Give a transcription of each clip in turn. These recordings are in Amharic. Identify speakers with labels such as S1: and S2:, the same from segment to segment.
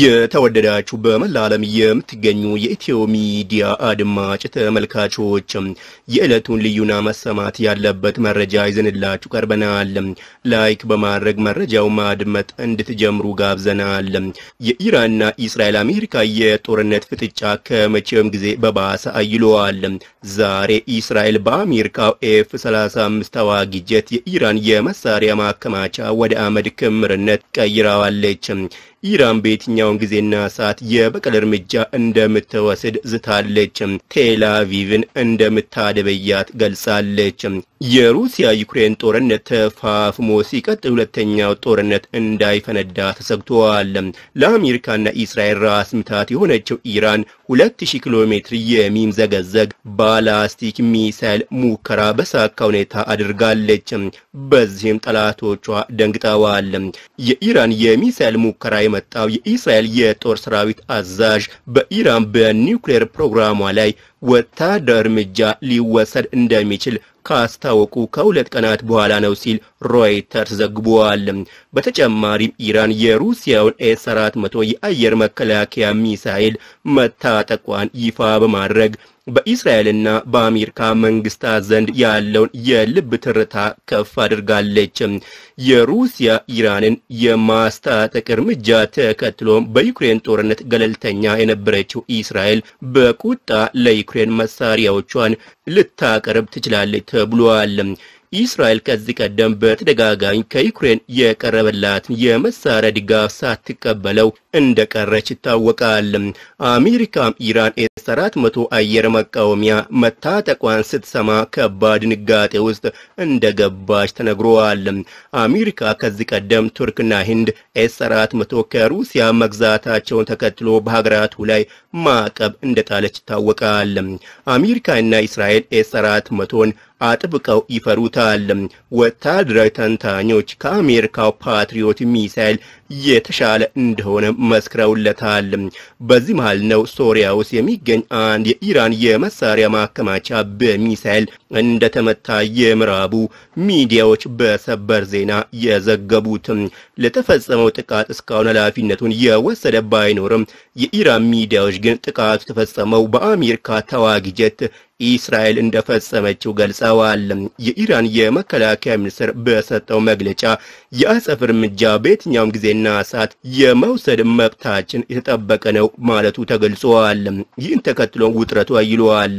S1: የተወደዳችሁ በመላ ዓለም የምትገኙ የኢትዮ ሚዲያ አድማጭ ተመልካቾች የዕለቱን ልዩና መሰማት ያለበት መረጃ ይዘንላችሁ ቀርበናል። ላይክ በማድረግ መረጃው ማድመጥ እንድትጀምሩ ጋብዘናል። የኢራንና እስራኤል አሜሪካ የጦርነት ፍጥጫ ከመቼውም ጊዜ በባሰ አይሏል። ዛሬ እስራኤል በአሜሪካው ኤፍ 35 ተዋጊ ጀት የኢራን የመሳሪያ ማከማቻ ወደ አመድ ክምርነት ቀይራዋለች። ኢራን በየትኛውን ጊዜና ሰዓት የበቀል እርምጃ እንደምትወስድ ዝታለች። ቴላቪቭን እንደምታደበያት ገልጻለች። የሩሲያ ዩክሬን ጦርነት ተፋፍሞ ሲቀጥል ሁለተኛው ጦርነት እንዳይፈነዳ ተሰግቷል። ለአሜሪካና ኢስራኤል ራስ ምታት የሆነችው ኢራን 200 ኪሎ ሜትር የሚምዘገዘግ ባላስቲክ ሚሳይል ሙከራ በሳካ ሁኔታ አድርጋለች። በዚህም ጠላቶቿ ደንግጠዋል። የኢራን የሚሳይል ሙከራ የመጣው የእስራኤል የጦር ሰራዊት አዛዥ በኢራን በኒውክሌር ፕሮግራሟ ላይ ወታደር እርምጃ ሊወሰድ እንደሚችል ካስታወቁ ከሁለት ቀናት በኋላ ነው ሲል ሮይተርስ ዘግቧል። በተጨማሪም ኢራን የሩሲያውን ኤስ 400 የአየር መከላከያ ሚሳኤል መታጠቋን ይፋ በማድረግ በእስራኤልና በአሜሪካ መንግስታት ዘንድ ያለውን የልብ ትርታ ከፍ አድርጋለች። የሩሲያ ኢራንን የማስታጠቅ እርምጃ ተከትሎም በዩክሬን ጦርነት ገለልተኛ የነበረችው እስራኤል በቁጣ ለዩክሬን መሳሪያዎቿን ልታቀርብ ትችላለች ተብሏል። ኢስራኤል ከዚህ ቀደም በተደጋጋሚ ከዩክሬን የቀረበላትን የመሳሪያ ድጋፍ ሳትቀበለው እንደቀረች ይታወቃል። አሜሪካም ኢራን ኤስ መቶ አየር መቃወሚያ መታጠቋን ስትሰማ ከባድ ድንጋጤ ውስጥ እንደገባች ተነግሯል። አሜሪካ ከዚህ ቀደም ቱርክና ህንድ ኤስ መቶ ከሩሲያ መግዛታቸውን ተከትሎ በሀገራቱ ላይ ማዕቀብ እንደጣለች ይታወቃል። አሜሪካና ኢስራኤል ኤስ አራት መቶን አጥብቀው ይፈሩታል። ወታደራዊ ተንታኞች ከአሜሪካው ፓትሪዮት ሚሳይል የተሻለ እንደሆነ መስክረውለታል። በዚህ መሃል ነው ሶሪያ ውስጥ የሚገኝ አንድ የኢራን የመሳሪያ ማከማቻ በሚሳኤል እንደተመታ የምዕራቡ ሚዲያዎች በሰበር ዜና የዘገቡት ለተፈጸመው ጥቃት እስካሁን ኃላፊነቱን የወሰደ ባይኖርም የኢራን ሚዲያዎች ግን ጥቃቱ ተፈጸመው በአሜሪካ ተዋጊ ጀት ኢስራኤል እንደፈጸመችው ገልጸዋል። የኢራን የመከላከያ ሚኒስትር በሰጠው መግለጫ የአጸፍ እርምጃ በየትኛውም ጊዜ ጊዜና ሰዓት የመውሰድ መብታችን የተጠበቀ ነው ማለቱ ተገልጿል። ይህን ተከትሎም ውጥረቱ አይሏል።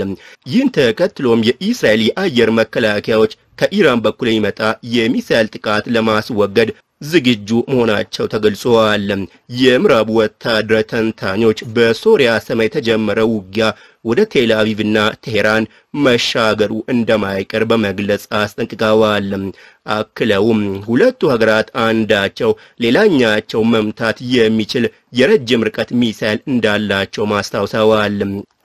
S1: ይህን ተከትሎም የእስራኤል የአየር መከላከያዎች ከኢራን በኩል የሚመጣ የሚሳኤል ጥቃት ለማስወገድ ዝግጁ መሆናቸው ተገልጿል። የምዕራብ ወታደር ተንታኞች በሶሪያ ሰማይ የተጀመረ ውጊያ ወደ ቴል አቪቭና ቴሄራን መሻገሩ እንደማይቀር በመግለጽ አስጠንቅቀዋል። አክለውም ሁለቱ ሀገራት አንዳቸው ሌላኛቸው መምታት የሚችል የረጅም ርቀት ሚሳይል እንዳላቸው ማስታውሰዋል።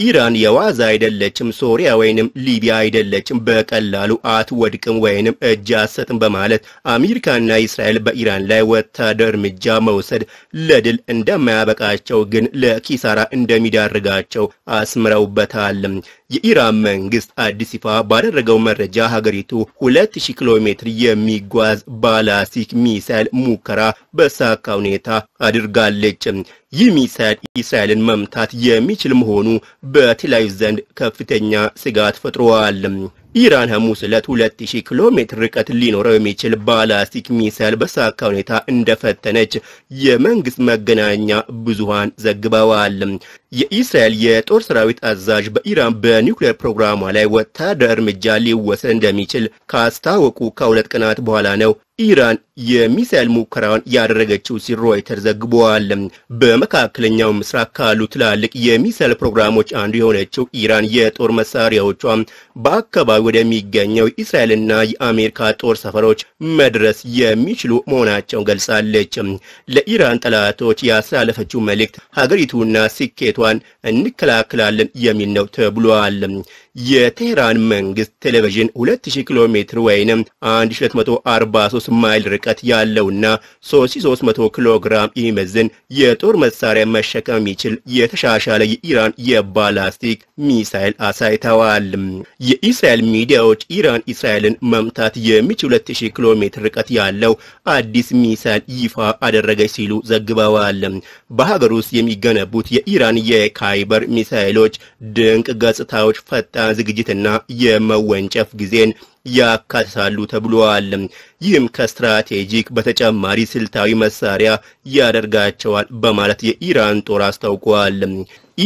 S1: ኢራን የዋዛ አይደለችም፣ ሶሪያ ወይንም ሊቢያ አይደለችም፣ በቀላሉ አትወድቅም ወይንም እጅ አትሰጥም በማለት አሜሪካና እስራኤል በኢራን ላይ ወታደር እርምጃ መውሰድ ለድል እንደማያበቃቸው ግን ለኪሳራ እንደሚዳርጋቸው አስምረውበታል። የኢራን መንግስት አዲስ ይፋ ባደረገው መረጃ ሀገሪቱ 2000 ኪሎ ሜትር የሚጓዝ ባላስቲክ ሚሳይል ሙከራ በሳካ ሁኔታ አድርጋለች። ይህ ሚሳይል እስራኤልን መምታት የሚችል መሆኑ በተለያዩ ዘንድ ከፍተኛ ስጋት ፈጥሯል። ኢራን ሐሙስ ዕለት 2000 ኪሎ ሜትር ርቀት ሊኖረው የሚችል ባላስቲክ ሚሳይል በሳካ ሁኔታ እንደፈተነች የመንግስት መገናኛ ብዙሃን ዘግበዋል። የእስራኤል የጦር ሰራዊት አዛዥ በኢራን በኒውክሌር ፕሮግራሟ ላይ ወታደር እርምጃ ሊወሰድ እንደሚችል ካስታወቁ ከሁለት ቀናት በኋላ ነው ኢራን የሚሳኤል ሙከራውን ያደረገችው ሲል ሮይተር ዘግቧል። በመካከለኛው ምስራቅ ካሉ ትላልቅ የሚሳኤል ፕሮግራሞች አንዱ የሆነችው ኢራን የጦር መሳሪያዎቿ በአካባቢ ወደሚገኘው እስራኤልና የአሜሪካ ጦር ሰፈሮች መድረስ የሚችሉ መሆናቸውን ገልጻለች። ለኢራን ጠላቶች ያስተላለፈችው መልእክት ሀገሪቱና ስኬቷን እንከላከላለን የሚል ነው ተብሏል። የቴህራን መንግስት ቴሌቪዥን 2000 ኪሎ ሜትር ወይንም 1243 ማይል ርቀት ያለውና 3300 ኪሎ ግራም ይመዝን የጦር መሳሪያ መሸከም የሚችል የተሻሻለ የኢራን የባላስቲክ ሚሳይል አሳይተዋል። የኢስራኤል ሚዲያዎች ኢራን እስራኤልን መምታት የሚችል 2000 ኪሎ ሜትር ርቀት ያለው አዲስ ሚሳይል ይፋ አደረገች ሲሉ ዘግበዋል። በሀገር ውስጥ የሚገነቡት የኢራን የካይበር ሚሳይሎች ድንቅ ገጽታዎች ፈጣ ዝግጅትና የመወንጨፍ ጊዜን ያካትታሉ ተብሏል። ይህም ከስትራቴጂክ በተጨማሪ ስልታዊ መሳሪያ ያደርጋቸዋል በማለት የኢራን ጦር አስታውቋል።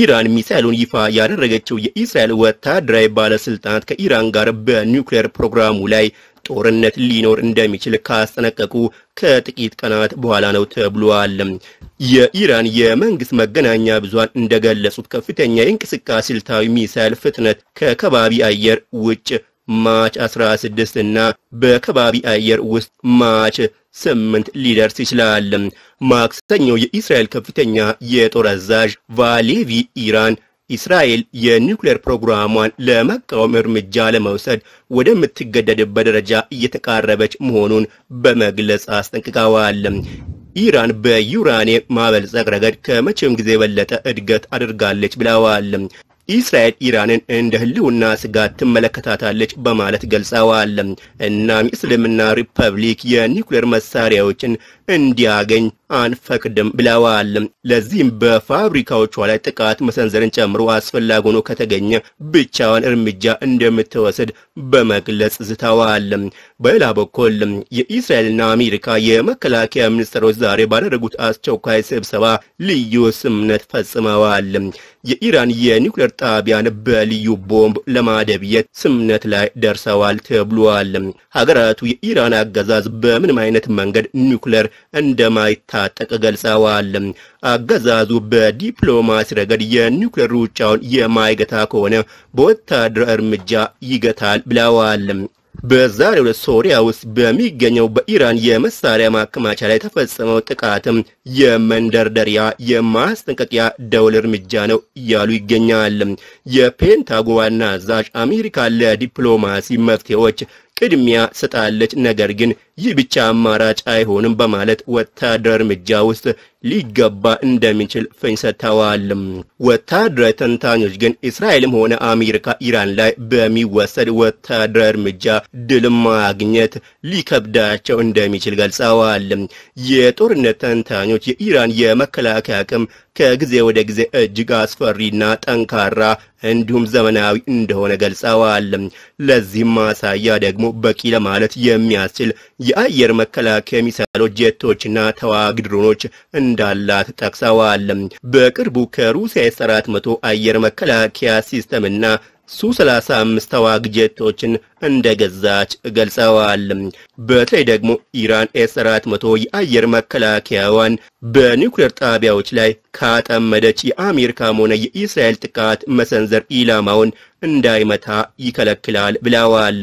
S1: ኢራን ሚሳኤሉን ይፋ ያደረገችው የእስራኤል ወታደራዊ ባለስልጣናት ከኢራን ጋር በኒውክሌር ፕሮግራሙ ላይ ጦርነት ሊኖር እንደሚችል ካስጠነቀቁ ከጥቂት ቀናት በኋላ ነው ተብሏል። የኢራን የመንግስት መገናኛ ብዙሃን እንደገለጹት ከፍተኛ የእንቅስቃሴ ስልታዊ ሚሳይል ፍጥነት ከከባቢ አየር ውጭ ማች 16 እና በከባቢ አየር ውስጥ ማች 8 ሊደርስ ይችላል። ማክሰኞ የእስራኤል ከፍተኛ የጦር አዛዥ ቫሌቪ ኢራን እስራኤል የኒውክሌር ፕሮግራሟን ለመቃወም እርምጃ ለመውሰድ ወደምትገደድበት ደረጃ እየተቃረበች መሆኑን በመግለጽ አስጠንቅቀዋል። ኢራን በዩራኒየም ማበልጸግ ረገድ ከመቼም ጊዜ የበለጠ እድገት አድርጋለች ብለዋል። ኢስራኤል ኢራንን እንደ ህልውና ስጋት ትመለከታታለች በማለት ገልጸዋል። እናም የእስልምና ሪፐብሊክ የኒውክሌር መሳሪያዎችን እንዲያገኝ አንፈቅድም ብለዋል። ለዚህም በፋብሪካዎቿ ላይ ጥቃት መሰንዘርን ጨምሮ አስፈላጊ ሆኖ ከተገኘ ብቻዋን እርምጃ እንደምትወስድ በመግለጽ ዝተዋል። በሌላ በኩል የእስራኤልና አሜሪካ የመከላከያ ሚኒስትሮች ዛሬ ባደረጉት አስቸኳይ ስብሰባ ልዩ ስምነት ፈጽመዋል። የኢራን የኒውክሌር ጣቢያን በልዩ ቦምብ ለማደብየት ስምነት ላይ ደርሰዋል ተብሏል። ሀገራቱ የኢራን አገዛዝ በምንም አይነት መንገድ ኒውክሌር እንደማይታጠቅ ገልጸዋል። አገዛዙ በዲፕሎማሲ ረገድ የኒውክሌር ሩጫውን የማይገታ ከሆነ በወታደር እርምጃ ይገታል ብለዋል። በዛሬው ዕለት ሶሪያ ውስጥ በሚገኘው በኢራን የመሳሪያ ማከማቻ ላይ የተፈጸመው ጥቃትም የመንደርደሪያ የማስጠንቀቂያ ደውል እርምጃ ነው እያሉ ይገኛል። የፔንታጎን ዋና አዛዥ አሜሪካ ለዲፕሎማሲ መፍትሄዎች ቅድሚያ ሰጣለች፣ ነገር ግን ይህ ብቻ አማራጭ አይሆንም በማለት ወታደር እርምጃ ውስጥ ሊገባ እንደሚችል ፍንጭ ሰጥተዋል። ወታደራዊ ተንታኞች ግን እስራኤልም ሆነ አሜሪካ ኢራን ላይ በሚወሰድ ወታደራዊ እርምጃ ድል ማግኘት ሊከብዳቸው እንደሚችል ገልጸዋል። የጦርነት ተንታኞች የኢራን የመከላከያ አቅም ከጊዜ ወደ ጊዜ እጅግ አስፈሪና ጠንካራ እንዲሁም ዘመናዊ እንደሆነ ገልጸዋል። ለዚህም ማሳያ ደግሞ በቂ ለማለት የሚያስችል የአየር መከላከያ ሚሳይሎች፣ ጀቶችና ተዋጊ ድሮኖች እንዳላት ጠቅሰዋል። በቅርቡ ከሩሲያ የሰራት መቶ አየር መከላከያ ሲስተምና ሱ 35 ተዋጊ ጀቶችን እንደገዛች ገልጸዋል። በተለይ ደግሞ ኢራን ኤስ 400 የአየር መከላከያዋን በኒውክሌር ጣቢያዎች ላይ ካጠመደች የአሜሪካም ሆነ የእስራኤል ጥቃት መሰንዘር ኢላማውን እንዳይመታ ይከለክላል ብለዋል።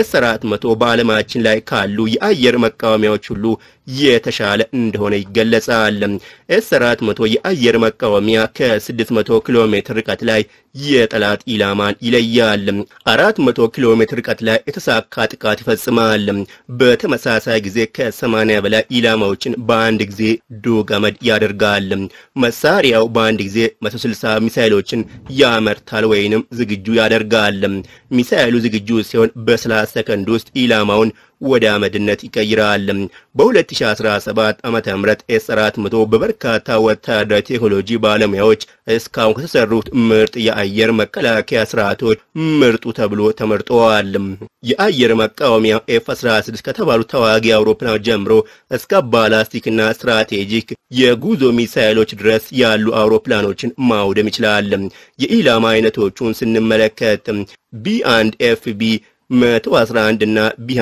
S1: ኤስ 400 በዓለማችን ላይ ካሉ የአየር መቃወሚያዎች ሁሉ የተሻለ እንደሆነ ይገለጻል። ኤስ 400 የአየር መቃወሚያ ከ600 ኪሎ ሜትር ርቀት ላይ የጠላት ኢላማን ይለያል። 400 ኪሎ ሜትር በማጥቃት ላይ የተሳካ ጥቃት ይፈጽማል። በተመሳሳይ ጊዜ ከሰማንያ በላይ ኢላማዎችን በአንድ ጊዜ ዶገመድ ያደርጋል። መሳሪያው በአንድ ጊዜ 160 ሚሳይሎችን ያመርታል ወይንም ዝግጁ ያደርጋል። ሚሳይሉ ዝግጁ ሲሆን በ30 ሰከንድ ውስጥ ኢላማውን ወደ አመድነት ይቀይራል። በ2017 ዓ.ም ኤስ 400 በበርካታ ወታደራዊ ቴክኖሎጂ ባለሙያዎች እስካሁን ከተሰሩት ምርጥ የአየር መከላከያ ስርዓቶች ምርጡ ተብሎ ተመርጠዋል። የአየር መቃወሚያ ኤፍ 16 ከተባሉት ተዋጊ አውሮፕላኖች ጀምሮ እስከ ባላስቲክና ስትራቴጂክ የጉዞ ሚሳይሎች ድረስ ያሉ አውሮፕላኖችን ማውደም ይችላል። የኢላማ አይነቶቹን ስንመለከት ቢ አንድ ኤፍ ቢ 111 እና ቢ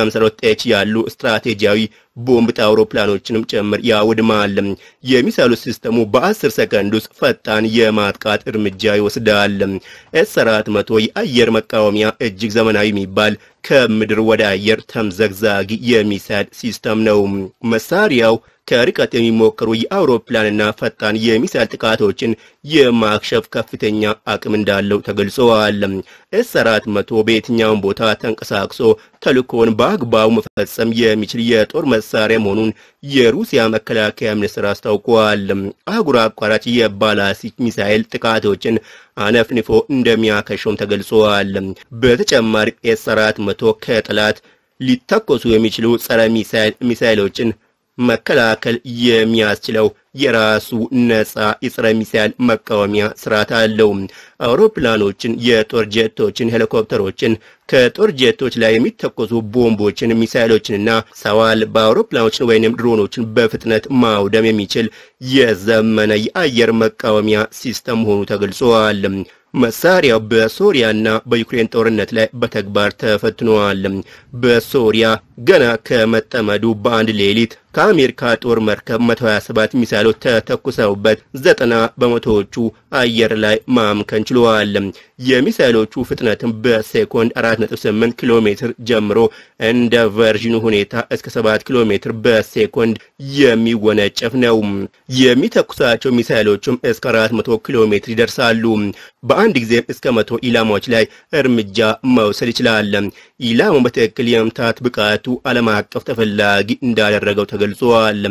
S1: ኤች ያሉ ስትራቴጂያዊ ቦምብ አውሮፕላኖችንም ጭምር ያውድማል። የሚሳይሉ ሲስተሙ በ10 ሰከንድ ውስጥ ፈጣን የማጥቃት እርምጃ ይወስዳል። ኤስ 400 የአየር መቃወሚያ እጅግ ዘመናዊ የሚባል ከምድር ወደ አየር ተምዘግዛጊ የሚሳይል ሲስተም ነው። መሳሪያው ከርቀት የሚሞከሩ የአውሮፕላንና ፈጣን የሚሳይል ጥቃቶችን የማክሸፍ ከፍተኛ አቅም እንዳለው ተገልጸዋል። ኤስ 400 በየትኛውም ቦታ ተንቀሳቅሶ ተልእኮውን በአግባቡ መፈጸም የሚችል የጦር መሳሪያ መሆኑን የሩሲያ መከላከያ ሚኒስትር አስታውቋል። አህጉር አቋራጭ የባላስቲክ ሚሳኤል ጥቃቶችን አነፍንፎ እንደሚያከሾም ተገልጿል። በተጨማሪ ኤስ አራት መቶ ከጠላት ሊተኮሱ የሚችሉ ጸረ ሚሳኤሎችን መከላከል የሚያስችለው የራሱ ነጻ የጸረ ሚሳኤል መቃወሚያ ስርዓት አለው። አውሮፕላኖችን፣ የጦር ጀቶችን፣ ሄሊኮፕተሮችን ከጦር ጀቶች ላይ የሚተኮሱ ቦምቦችን፣ ሚሳኤሎችንና ሰዋል አውሮፕላኖችን ወይንም ድሮኖችን በፍጥነት ማውደም የሚችል የዘመነ የአየር መቃወሚያ ሲስተም መሆኑ ተገልጿል። መሳሪያው በሶሪያና በዩክሬን ጦርነት ላይ በተግባር ተፈትኗል። በሶሪያ ገና ከመጠመዱ በአንድ ሌሊት ከአሜሪካ ጦር መርከብ 127 ሚሳይሎች ተተኩሰውበት ዘጠና በመቶዎቹ አየር ላይ ማምከን ችለዋል። የሚሳይሎቹ ፍጥነትም በሴኮንድ 4.8 ኪሎ ሜትር ጀምሮ እንደ ቨርዥኑ ሁኔታ እስከ 7 ኪሎ ሜትር በሴኮንድ የሚወነጨፍ ነው። የሚተኩሳቸው ሚሳይሎችም እስከ 400 ኪሎ ሜትር ይደርሳሉ። በአንድ ጊዜ እስከ መቶ ኢላማዎች ላይ እርምጃ መውሰድ ይችላል። ኢላማው በትክክል የመምታት ብቃቱ ዓለም አቀፍ ተፈላጊ እንዳደረገው ተገልጿል።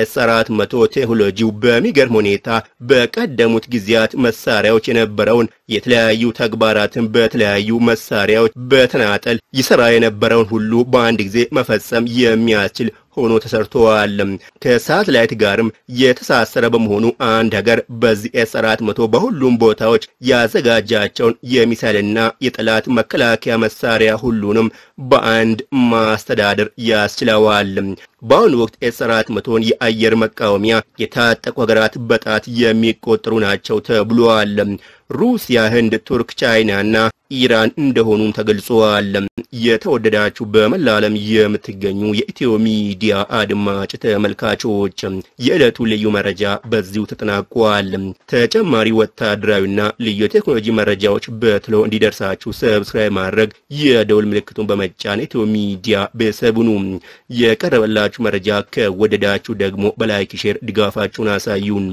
S1: ኤስ መቶ ቴክኖሎጂው በሚገርም ሁኔታ በቀደሙት ጊዜያት መሳሪያዎች የነበረውን የተለያዩ ተግባራትን በተለያዩ መሳሪያዎች በተናጠል ይሰራ የነበረውን ሁሉ በአንድ ጊዜ መፈጸም የሚያስችል ሆኖ ተሰርተዋል። ከሳተላይት ጋርም የተሳሰረ በመሆኑ አንድ ሀገር በዚህ ኤስ አራት መቶ በሁሉም ቦታዎች ያዘጋጃቸውን የሚሳይልና የጠላት መከላከያ መሳሪያ ሁሉንም በአንድ ማስተዳደር ያስችለዋል። በአሁኑ ወቅት ኤስ አራት መቶን የአየር መቃወሚያ የታጠቁ ሀገራት በጣት የሚቆጠሩ ናቸው ተብሏል። ሩሲያ፣ ህንድ፣ ቱርክ፣ ቻይናና ኢራን እንደሆኑም ተገልጿል። የተወደዳችሁ በመላ ዓለም የምትገኙ የኢትዮ ሚዲያ አድማጭ ተመልካቾች የዕለቱ ልዩ መረጃ በዚሁ ተጠናቋል። ተጨማሪ ወታደራዊና ልዩ ቴክኖሎጂ መረጃዎች በትሎ እንዲደርሳችሁ ሰብስክራይብ ማድረግ የደውል ምልክቱን በመጫን ኢትዮ ሚዲያ ቤተሰቡኑ የቀረበላችሁ መረጃ ከወደዳችሁ ደግሞ በላይክ ሼር ድጋፋችሁን አሳዩን።